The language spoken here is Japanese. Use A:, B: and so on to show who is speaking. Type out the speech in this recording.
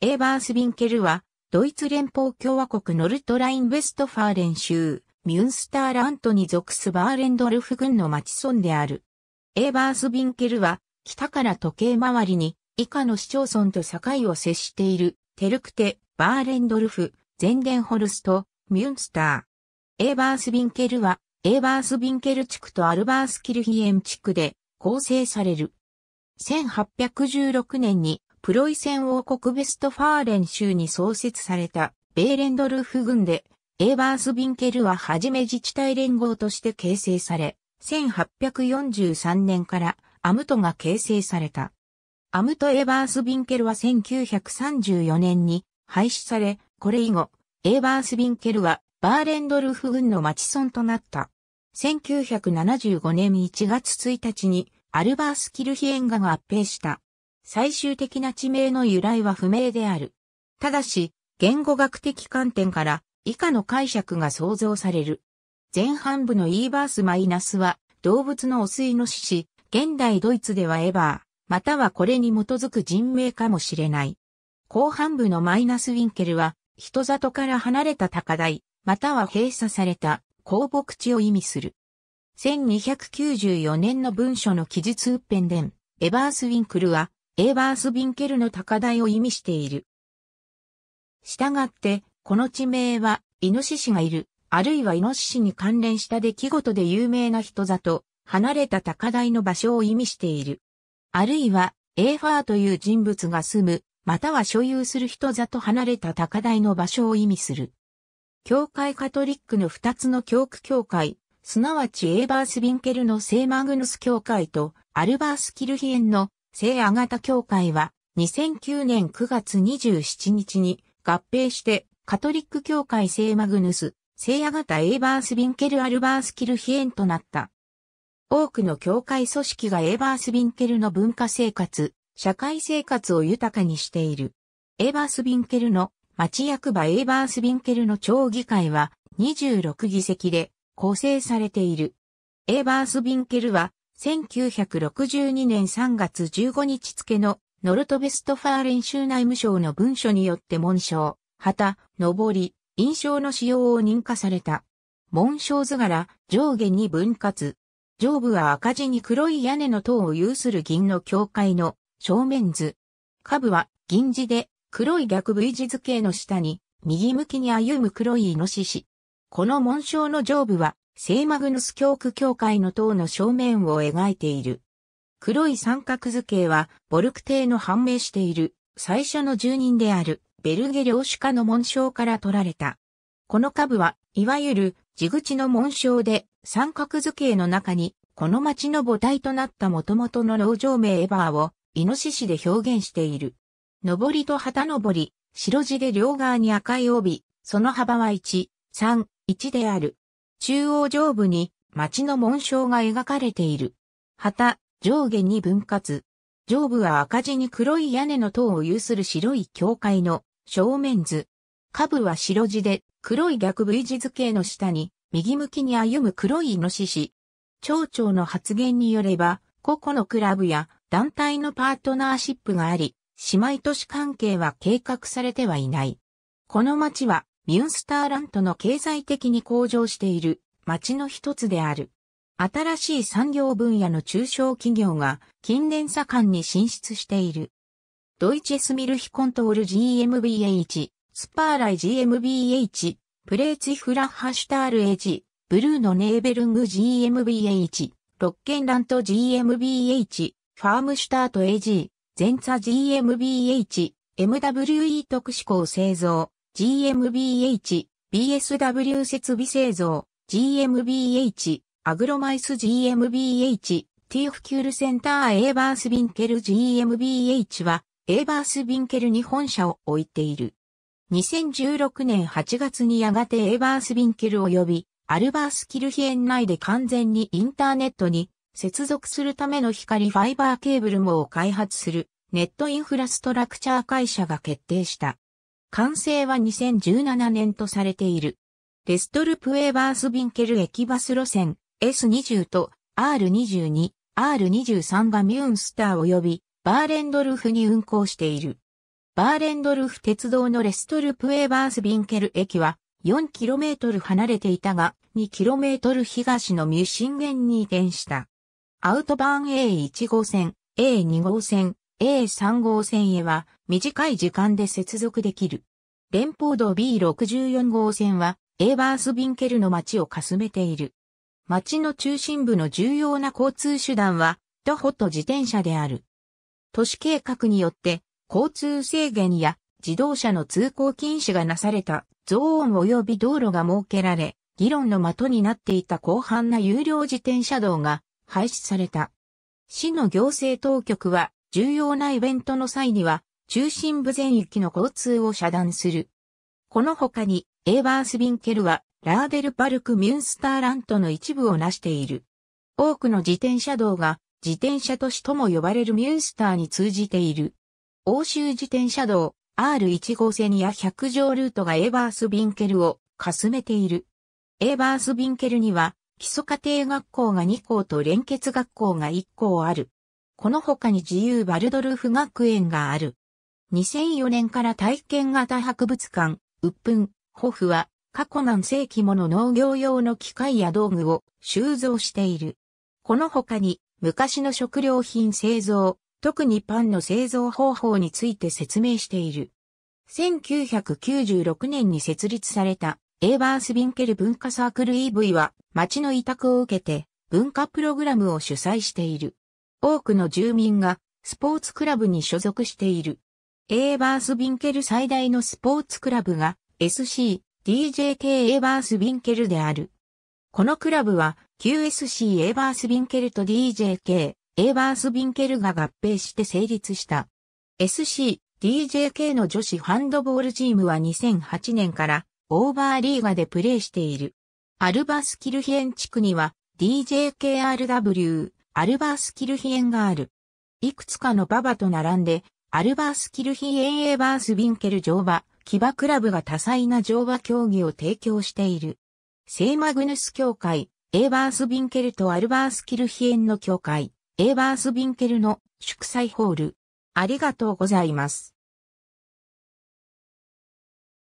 A: エーバースビンケルは、ドイツ連邦共和国ノルトライン・ウェストファーレン州、ミュンスターラントに属すバーレンドルフ郡の町村である。エーバースビンケルは、北から時計回りに、以下の市町村と境を接している、テルクテ、バーレンドルフ、ゼンデンホルスト、ミュンスター。エーバースビンケルは、エーバースビンケル地区とアルバースキルヒエム地区で構成される。1816年にプロイセン王国ベストファーレン州に創設されたベーレンドルフ軍で、エーバースビンケルははじめ自治体連合として形成され、1843年からアムトが形成された。アムト・エーバースビンケルは1934年に廃止され、これ以後、エーバースビンケルはバーレンドルフ軍の町村となった。1975年1月1日にアルバースキルヒエンガが合併した。最終的な地名の由来は不明である。ただし、言語学的観点から以下の解釈が想像される。前半部のイーバースマイナスは動物の汚水の死し、現代ドイツではエバー、またはこれに基づく人名かもしれない。後半部のマイナスウィンケルは人里から離れた高台、または閉鎖された放牧地を意味する。1294年の文書の記述うっぺんでん、エバースウィンクルはエーバースビンケルの高台を意味している。したがって、この地名は、イノシシがいる、あるいはイノシシに関連した出来事で有名な人里、離れた高台の場所を意味している。あるいは、エーファーという人物が住む、または所有する人里離れた高台の場所を意味する。教会カトリックの二つの教区教会、すなわちエーバースビンケルの聖マグヌス教会とアルバースキルヒエンの聖アガタ教会は2009年9月27日に合併してカトリック教会聖マグヌス、聖アガタエイバース・ビンケル・アルバース・キルヒエンとなった。多くの教会組織がエイバース・ビンケルの文化生活、社会生活を豊かにしている。エイバース・ビンケルの町役場エイバース・ビンケルの町議会は26議席で構成されている。エイバース・ビンケルは1962年3月15日付のノルトベストファーレン州内務省の文書によって紋章、旗、上り、印象の使用を認可された。紋章図柄、上下に分割。上部は赤字に黒い屋根の塔を有する銀の境界の正面図。下部は銀字で黒い逆 V 字図形の下に右向きに歩む黒いイノシシ。この紋章の上部は聖マグヌス教区教会の塔の正面を描いている。黒い三角図形は、ボルク帝の判明している、最初の住人である、ベルゲ領主家の紋章から取られた。この下部は、いわゆる、地口の紋章で、三角図形の中に、この町の母体となった元々の農場名エバーを、イノシシで表現している。上りと旗上り、白地で両側に赤い帯、その幅は1、3、1である。中央上部に町の紋章が描かれている。旗、上下に分割。上部は赤地に黒い屋根の塔を有する白い教会の正面図。下部は白地で黒い逆 V 字図形の下に右向きに歩む黒いイノシシ。町長の発言によれば、個々のクラブや団体のパートナーシップがあり、姉妹都市関係は計画されてはいない。この町はミュンスターラントの経済的に向上している町の一つである。新しい産業分野の中小企業が近年盛んに進出している。ドイチスミルヒコントール GmbH、スパーライ GmbH、プレーツィフラッハシュタール AG、ブルーノネーベルング GmbH、ロッケンラント GmbH、ファームシュタート AG、ゼンツァ GmbH、MWE 特殊鋼製造、GMBH、BSW 設備製造、GMBH、アグロマイス GMBH、ティーフキュールセンターエーバースビンケル GMBH は、エーバースビンケルに本社を置いている。2016年8月にやがてエーバースビンケル及び、アルバースキルヒエン内で完全にインターネットに接続するための光ファイバーケーブル網を開発するネットインフラストラクチャー会社が決定した。完成は2017年とされている。レストルプエバースビンケル駅バス路線 S20 と R22、R23 がミューンスター及びバーレンドルフに運行している。バーレンドルフ鉄道のレストルプエバースビンケル駅は 4km 離れていたが 2km 東のミュンシゲンに移転した。アウトバーン A1 号線、A2 号線、A3 号線へは短い時間で接続できる。連邦道 B64 号線は、エーバースビンケルの街をかすめている。街の中心部の重要な交通手段は、徒歩と自転車である。都市計画によって、交通制限や自動車の通行禁止がなされたゾーン及び道路が設けられ、議論の的になっていた広範な有料自転車道が廃止された。市の行政当局は重要なイベントの際には中心部全域の交通を遮断する。この他に、エーバースビンケルは、ラーデルパルク・ミュンスターラントの一部を成している。多くの自転車道が、自転車都市とも呼ばれるミュンスターに通じている。欧州自転車道 R1 号線や百条ルートがエーバースビンケルをかすめている。エーバースビンケルには基礎家庭学校が2校と連結学校が1校ある。この他に自由バルドルフ学園がある。2004年から体験型博物館、ウップン、ホフは過去何世紀もの農業用の機械や道具を収蔵している。この他に昔の食料品製造、特にパンの製造方法について説明している。1996年に設立されたエーバースビンケル文化サークル EV は町の委託を受けて文化プログラムを主催している。多くの住民がスポーツクラブに所属している。エーバースビンケル最大のスポーツクラブが SC、DJK エーバースビンケルである。このクラブは QSC エーバースビンケルと DJK、エーバースビンケルが合併して成立した。SC、DJK の女子ハンドボールチームは2008年からオーバーリーガでプレーしている。アルバスキルヒエン地区には DJKRW、アルバスキルヒエンがある。いくつかのババと並んでアルバースキルヒエンエーバースビンケル乗馬、騎馬クラブが多彩な乗馬競技を提供している。聖マグヌス協会、エーバースビンケルとアルバースキルヒエンの協会、エーバースビンケルの祝祭ホール。ありがとうございます。